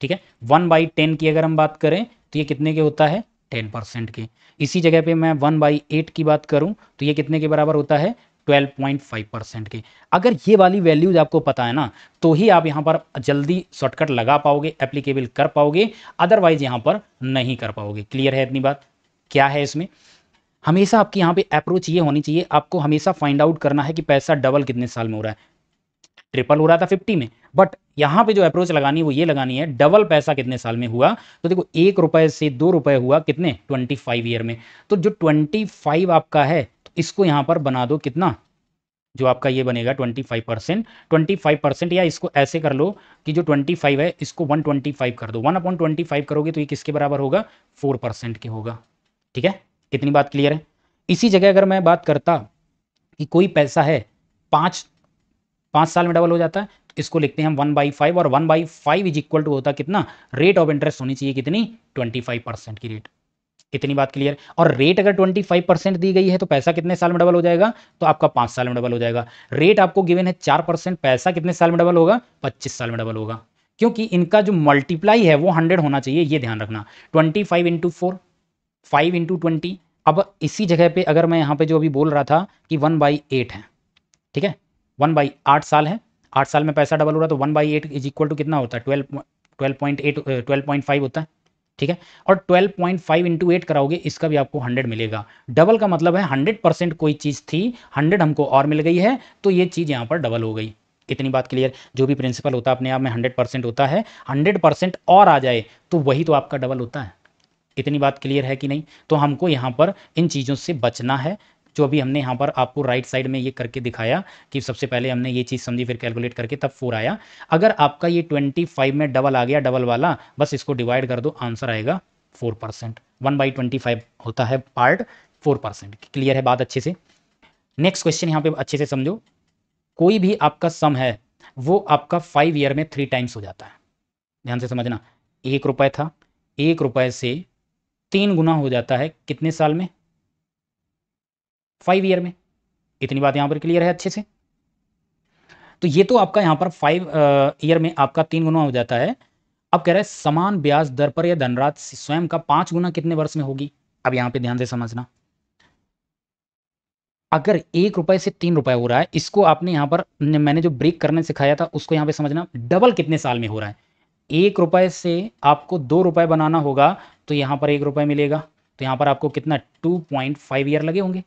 ठीक है वन बाई टेन की अगर हम बात करें तो ये कितने के होता है टेन परसेंट के इसी जगह पे मैं वन बाई एट की बात करूं तो ये कितने के बराबर होता है 12.5 परसेंट के अगर ये वाली वैल्यूज आपको पता है ना तो ही आप यहाँ पर जल्दी शॉर्टकट लगा पाओगे एप्लीकेबल कर पाओगे अदरवाइज यहाँ पर नहीं कर पाओगे क्लियर है इतनी बात क्या है इसमें हमेशा आपके यहाँ पे अप्रोच ये होनी चाहिए आपको हमेशा फाइंड आउट करना है कि पैसा डबल कितने साल में हो रहा है ट्रिपल हो रहा था फिफ्टी में बट यहाँ पे जो अप्रोच लगानी है वो ये लगानी है डबल पैसा कितने साल में हुआ तो देखो एक रुपए से दो रुपए हुआ कितने ट्वेंटी फाइव ईयर में तो जो ट्वेंटी फाइव आपका है इसको यहाँ पर बना दो कितना जो आपका ये बनेगा 25 परसेंट ट्वेंटी परसेंट या इसको ऐसे कर लो कि जो 25 है इसको 125 कर दो 1 अपॉन ट्वेंटी करोगे तो ये किसके बराबर होगा 4 परसेंट के होगा ठीक है कितनी बात क्लियर है इसी जगह अगर मैं बात करता कि कोई पैसा है पाँच पाँच साल में डबल हो जाता है तो इसको लिखते हैं हम वन बाई फाइव और one by five is equal to होता कितना रेट ऑफ इंटरेस्ट होनी चाहिए कितनी ट्वेंटी की रेट कितनी बात क्लियर और रेट अगर 25 परसेंट दी गई है तो पैसा कितने साल में डबल हो जाएगा तो आपका पांच साल में डबल हो जाएगा रेट आपको गिवन है चार परसेंट पैसा कितने साल में डबल होगा पच्चीस साल में डबल होगा क्योंकि इनका जो मल्टीप्लाई है वो हंड्रेड होना चाहिए ये ध्यान रखना twenty five into four five into twenty अब इसी जगह पे अगर मैं यहाँ पे जो अभी बोल रहा था कि वन बाई एट है ठीक है वन बाई आठ साल है आठ साल में पैसा डबल हो रहा तो one by eight is equal to कितना होता है twelve twelve point eight twelve point five होता है ठीक है और 12.5 पॉइंट फाइव इंटू एट कराओगे इसका भी आपको 100 मिलेगा डबल का मतलब है 100 परसेंट कोई चीज़ थी 100 हमको और मिल गई है तो ये चीज़ यहाँ पर डबल हो गई इतनी बात क्लियर जो भी प्रिंसिपल होता है अपने आप में हंड्रेड होता है हंड्रेड और आ जाए तो वही तो आपका डबल होता है इतनी बात क्लियर है कि नहीं तो हमको यहाँ पर इन चीज़ों से बचना है जो अभी हमने यहाँ पर आपको राइट साइड में ये करके दिखाया कि सबसे पहले हमने ये चीज़ समझी फिर कैलकुलेट करके तब फोर आया अगर आपका ये ट्वेंटी फाइव में डबल आ गया डबल वाला बस इसको डिवाइड कर दो आंसर आएगा four percent one by twenty five होता है पार्ट फोर परसेंट क्लियर है बात अच्छे से नेक्स्ट क्वेश्चन यहाँ पे अच्छे से समझो कोई भी आपका सम है वो आपका फाइव ईयर में थ्री टाइम्स हो जाता है ध्यान से समझना एक रुपये था एक रुपये से तीन गुना हो जाता है कितने साल में फाइव ईयर में इतनी बात यहाँ पर क्लियर है अच्छे से तो ये तो आपका यहाँ पर फाइव ईयर में आपका तीन गुना हो जाता है अब कह रहे हैं समान ब्याज दर पर या धनराज स्वयं का पांच गुना कितने वर्ष में होगी अब यहाँ पे ध्यान से समझना अगर एक रुपए से तीन रुपए हो रहा है इसको आपने यहाँ पर मैंने जो ब्रेक करने सिखाया था उसको यहाँ पे समझना डबल कितने साल में हो रहा है एक रुपए से आपको दो रुपए बनाना होगा तो यहाँ पर एक रुपए मिलेगा तो यहाँ पर आपको कितना टू पॉइंट फाइव ईयर लगे होंगे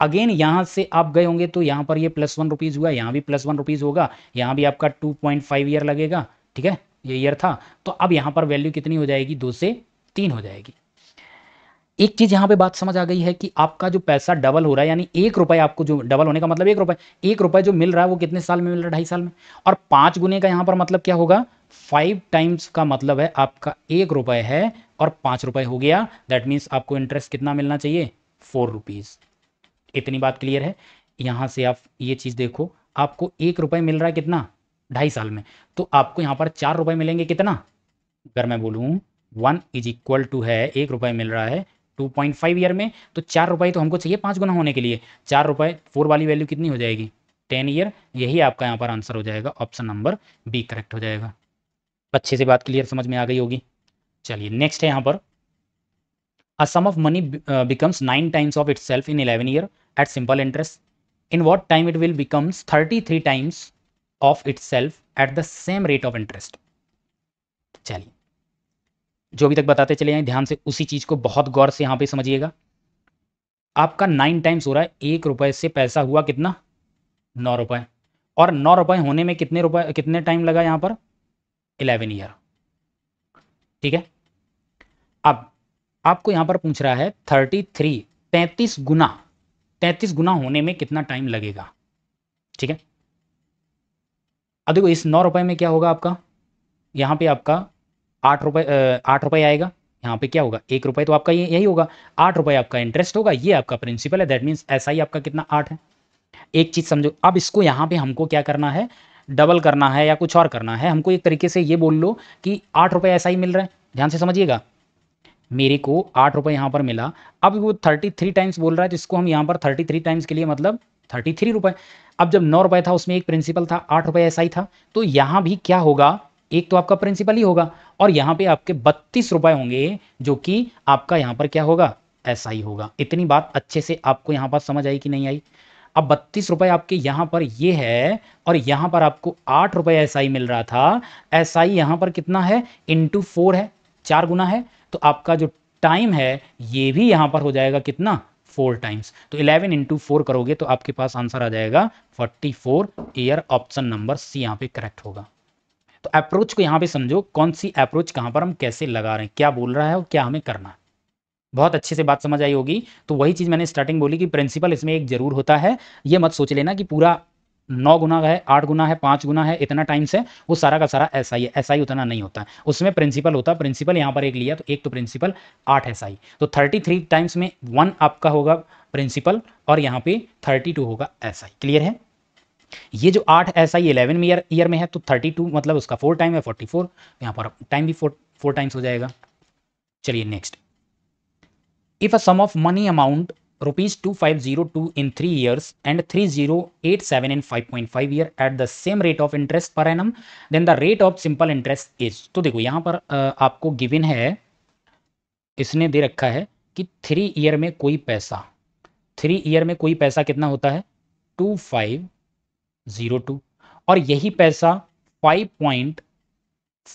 अगेन यहां से आप गए होंगे तो यहां पर ये प्लस वन रुपीज़ हुआ यहां भी प्लस वन रुपीज़ होगा यहां भी आपका टू पॉइंट फाइव ईयर लगेगा ठीक है ये ईयर था तो अब यहाँ पर वैल्यू कितनी हो जाएगी दो से तीन हो जाएगी एक चीज़ यहाँ पे बात समझ आ गई है कि आपका जो पैसा डबल हो रहा है यानी एक रुपए आपको जो डबल होने का मतलब एक रुपये एक रुपये जो मिल रहा है वो कितने साल में मिल रहा है ढाई साल में और पांच गुने का यहां पर मतलब क्या होगा फाइव टाइम्स का मतलब है आपका एक रुपए है और पांच रुपए हो गया दैट मीन्स आपको इंटरेस्ट कितना मिलना चाहिए फोर रुपीज़ इतनी बात क्लियर है यहाँ से आप ये चीज़ देखो आपको एक रुपये मिल रहा है कितना ढाई साल में तो आपको यहाँ पर चार रुपये मिलेंगे कितना अगर मैं बोलूँ वन इज इक्वल टू है एक रुपये मिल रहा है टू पॉइंट फाइव ईयर में तो चार रुपये तो हमको चाहिए पाँच गुना होने के लिए चार रुपये फोर वाली वैल्यू कितनी हो जाएगी टेन ईयर यही आपका यहाँ पर आंसर हो जाएगा ऑप्शन नंबर बी करेक्ट हो जाएगा अच्छे से बात क्लियर समझ में आ गई होगी चलिए नेक्स्ट है यहाँ पर a sum of money becomes nine times of itself in eleven year at simple interest in what time it will becomes 33 times of itself at the same rate of interest चलिए जो अभी तक बताते चले जाए ध्यान से उसी चीज को बहुत गौर से यहां पे समझिएगा आपका नाइन टाइम्स हो रहा है एक रुपए से पैसा हुआ कितना नौ रुपए और नौ रुपए होने में कितने रुपए कितने टाइम लगा यहां पर इलेवन ईयर ठीक है अब आपको यहां पर पूछ रहा है थर्टी थ्री तैतीस गुना तैतीस गुना होने में कितना टाइम लगेगा ठीक है अब देखो इस नौ रुपए में क्या होगा आपका यहाँ पे आपका आठ रुपए आठ रुपए आएगा यहाँ पे क्या होगा एक रुपये तो आपका ये यही होगा आठ रुपए आपका इंटरेस्ट होगा ये आपका प्रिंसिपल है दैट मीन्स ऐसा ही आपका कितना आठ है एक चीज़ समझो अब इसको यहाँ पे हमको क्या करना है डबल करना है या कुछ और करना है हमको एक तरीके से ये बोल लो कि आठ रुपए ऐसा ही मिल रहा है ध्यान से समझिएगा मेरे को आठ रुपये यहाँ पर मिला अब वो थर्टी थ्री टाइम्स बोल रहा है जिसको तो हम यहाँ पर थर्टी थ्री टाइम्स के लिए मतलब थर्टी थ्री रुपये अब जब नौ रुपये था उसमें एक प्रिंसिपल था आठ रुपये ऐसा ही था तो यहाँ भी क्या होगा एक तो आपका प्रिंसिपल ही होगा और यहाँ पे आपके बत्तीस रुपये होंगे जो कि आपका यहाँ पर क्या होगा ऐसा ही होगा इतनी बात अच्छे से आपको यहाँ पर समझ आई कि नहीं आई अब बत्तीस रुपये आपके यहाँ पर ये है और यहाँ पर आपको आठ रुपये ऐसा ही मिल रहा था ऐसा ही यहाँ पर कितना है इंटू फोर है चार गुना है तो आपका जो टाइम है ये भी यहाँ पर हो जाएगा कितना फोर टाइम्स तो इलेवन इंटू फोर करोगे तो आपके पास आंसर आ जाएगा forty four year option number C यहाँ पे करेक्ट होगा तो अप्रोच को यहाँ पे समझो कौन सी अप्रोच कहाँ पर हम कैसे लगा रहे हैं क्या बोल रहा है और क्या हमें करना है बहुत अच्छे से बात समझ आई होगी तो वही चीज़ मैंने स्टार्टिंग बोली कि प्रिंसिपल इसमें एक जरूर होता है ये मत सोच लेना कि पूरा नौ गुना है आठ गुना है पांच गुना है इतना टाइम से वो सारा का सारा ऐसा ही है ऐसा ही उतना नहीं होता है उसमें प्रिंसिपल होता है प्रिंसिपल यहाँ पर एक लिया तो एक तो प्रिंसिपल आठ ऐसा ही तो थर्टी थ्री टाइम्स में वन आपका होगा प्रिंसिपल और यहाँ पे थर्टी टू होगा ऐसा ही क्लियर है ये जो आठ ऐसा ही इलेवन ईयर ईयर में है तो थर्टी टू मतलब उसका फोर टाइम है फोर्टी फोर यहाँ पर टाइम भी फोर टाइम्स हो जाएगा चलिए next if a sum of money amount rupees two two five zero in three rupees 2502 in 3 years and 3087 in 5.5 year at the same rate of interest per annum then the rate of simple interest is तो देखो यहाँ पर आपको give in है इसने दे रखा है कि थ्री ईयर में कोई पैसा थ्री ईयर में कोई पैसा कितना होता है टू फाइव ज़ीरो टू और यही पैसा फाइव पॉइंट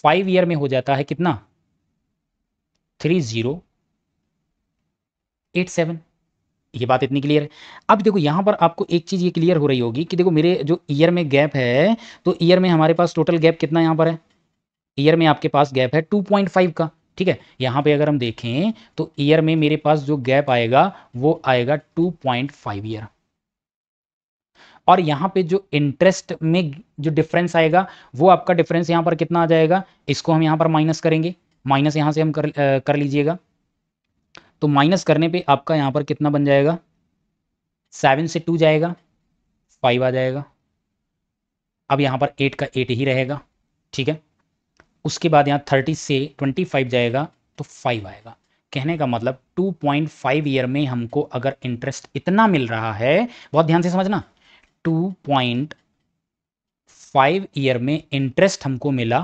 फाइव ईयर में हो जाता है कितना थ्री ज़ीरो एट सेवन ये बात इतनी क्लियर है अब देखो यहाँ पर आपको एक चीज़ ये क्लियर हो रही होगी कि देखो मेरे जो ईयर में गैप है तो ईयर में हमारे पास टोटल गैप कितना यहाँ पर है ईयर में आपके पास गैप है 2.5 का ठीक है यहाँ पे अगर हम देखें तो ईयर में मेरे पास जो गैप आएगा वो आएगा 2.5 ईयर और यहाँ पे जो इंटरेस्ट में जो डिफरेंस आएगा वो आपका डिफरेंस यहाँ पर कितना आ जाएगा इसको हम यहाँ पर माइनस करेंगे माइनस यहाँ से हम कर, कर लीजिएगा तो माइनस करने पे आपका यहाँ पर कितना बन जाएगा सेवन से टू जाएगा फाइव आ जाएगा अब यहाँ पर एट का एट ही रहेगा ठीक है उसके बाद यहाँ थर्टी से ट्वेंटी फाइव जाएगा तो फाइव आएगा कहने का मतलब टू पॉइंट फाइव ईयर में हमको अगर इंटरेस्ट इतना मिल रहा है बहुत ध्यान से समझना टू पॉइंट फाइव ईयर में इंटरेस्ट हमको मिला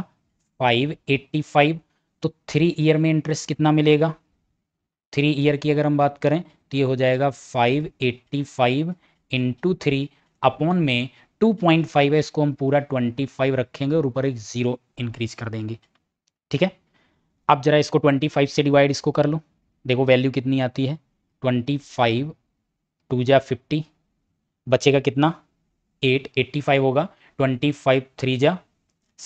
फाइव एट्टी फाइव तो थ्री ईयर में इंटरेस्ट कितना मिलेगा थ्री ईयर की अगर हम बात करें तो ये हो जाएगा five eighty five into three upon में टू पॉइंट फाइव है इसको हम पूरा ट्वेंटी फाइव रखेंगे और ऊपर एक ज़ीरो इंक्रीज कर देंगे ठीक है अब जरा इसको ट्वेंटी फाइव से डिवाइड इसको कर लो देखो वैल्यू कितनी आती है ट्वेंटी फाइव टू जा फिफ्टी बचेगा कितना एट एट्टी फाइव होगा ट्वेंटी फाइव थ्री जा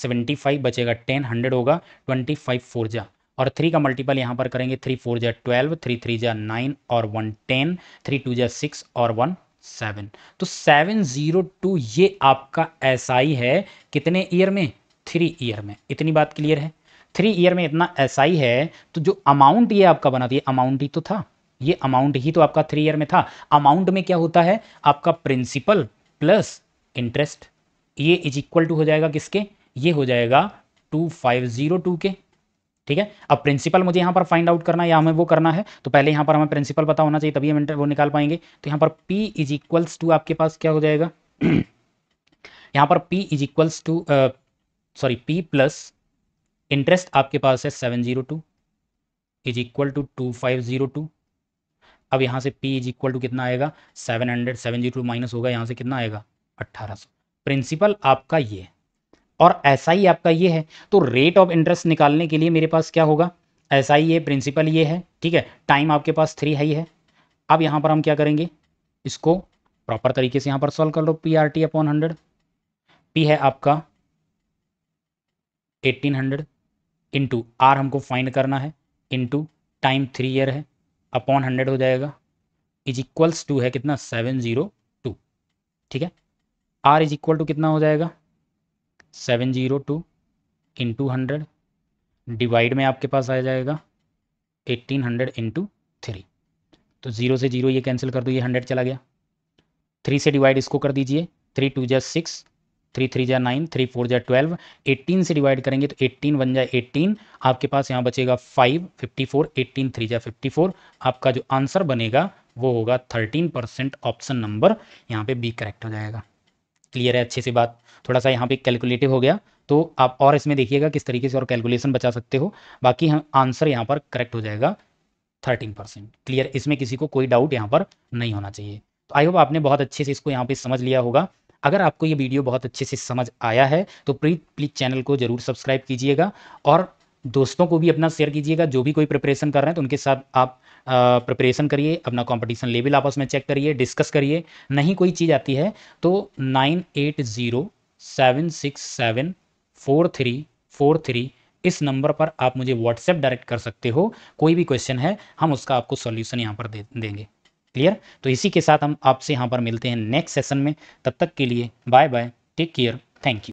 सेवेंटी फाइव बचेगा टेन हंड्रेड होगा ट्वेंटी फाइव फोर जा और थ्री का मल्टीपल यहाँ पर करेंगे थ्री फोर जै ट्वेल्व थ्री थ्री जै नाइन और वन टेन थ्री टू जै सिक्स और वन सेवन तो सेवन ज़ीरो टू ये आपका ऐसा SI है कितने ईयर में थ्री ईयर में इतनी बात क्लियर है थ्री ईयर में इतना ऐसा SI है तो जो अमाउंट ये आपका बना दिया अमाउंट ही तो था ये अमाउंट ही तो आपका थ्री ईयर में था अमाउंट में क्या होता है आपका प्रिंसिपल प्लस इंटरेस्ट ये इज इक्वल टू हो जाएगा किसके ये हो जाएगा टू फाइव ज़ीरो टू के ठीक है अब प्रिंसिपल मुझे यहाँ पर फाइंड आउट करना है या हमें वो करना है तो पहले यहाँ पर हमें प्रिंसिपल पता होना चाहिए तभी हम वो निकाल पाएंगे तो यहाँ पर P इज इक्वल्स टू आपके पास क्या हो जाएगा यहाँ पर P is equals to sorry P plus interest आपके पास है seven zero two is equal to two five zero two अब यहाँ से P इज इक्वल टू कितना आएगा seven hundred seven zero two minus होगा यहाँ से कितना आएगा अट्ठारह सौ प्रिंसिपल आपका ये है और एस SI आपका ये है तो रेट ऑफ इंटरेस्ट निकालने के लिए मेरे पास क्या होगा एस SI ये प्रिंसिपल ये है ठीक है टाइम आपके पास थ्री है ही है अब यहाँ पर हम क्या करेंगे इसको प्रॉपर तरीके से यहाँ पर सॉल्व कर लो P R T upon hundred P है आपका एट्टीन हंड्रेड इंटू आर हमको फाइन करना है इंटू टाइम थ्री ईयर है अपॉन हंड्रेड हो जाएगा इज इक्वल्स टू है कितना सेवन जीरो टू ठीक है आर इज इक्वल टू कितना हो जाएगा seven zero two into hundred divide में आपके पास आ जाएगा एट्टीन हंड्रेड इंटू थ्री तो ज़ीरो से ज़ीरो ये कैंसिल कर दो ये हंड्रेड चला गया थ्री से डिवाइड इसको कर दीजिए थ्री टू जै सिक्स थ्री थ्री जै नाइन थ्री फोर जै ट्वेल्व एट्टीन से डिवाइड करेंगे तो एट्टीन वन जै एट्टीन आपके पास यहाँ बचेगा five fifty four eighteen three जै फिफ्टी फोर आपका जो आंसर बनेगा वो होगा थर्टीन परसेंट ऑप्शन नंबर यहाँ पे बी करेक्ट हो जाएगा क्लियर है अच्छे से बात थोड़ा सा यहाँ पे कैलकुलेटिव हो गया तो आप और इसमें देखिएगा किस तरीके से और कैलकुलेशन बचा सकते हो बाकी हम आंसर यहाँ पर करेक्ट हो जाएगा थर्टीन परसेंट क्लियर इसमें किसी को कोई डाउट यहाँ पर नहीं होना चाहिए तो आई होप आपने बहुत अच्छे से इसको यहाँ पे समझ लिया होगा अगर आपको ये वीडियो बहुत अच्छे से समझ आया है तो प्लीज़ प्लीज़ चैनल को ज़रूर सब्सक्राइब कीजिएगा और दोस्तों को भी अपना शेयर कीजिएगा जो भी कोई प्रिपरेशन कर रहे हैं तो उनके साथ आप प्रिपरेशन करिए अपना कंपटीशन लेवल आपस में चेक करिए डिस्कस करिए नहीं कोई चीज़ आती है तो nine eight zero seven six seven four three four three इस नंबर पर आप मुझे व्हाट्सएप डायरेक्ट कर सकते हो कोई भी क्वेश्चन है हम उसका आपको सॉल्यूशन यहाँ पर दे देंगे क्लियर तो इसी के साथ हम आपसे यहाँ पर मिलते हैं नेक्स्ट सेशन में तब तक के लिए bye bye take care thank you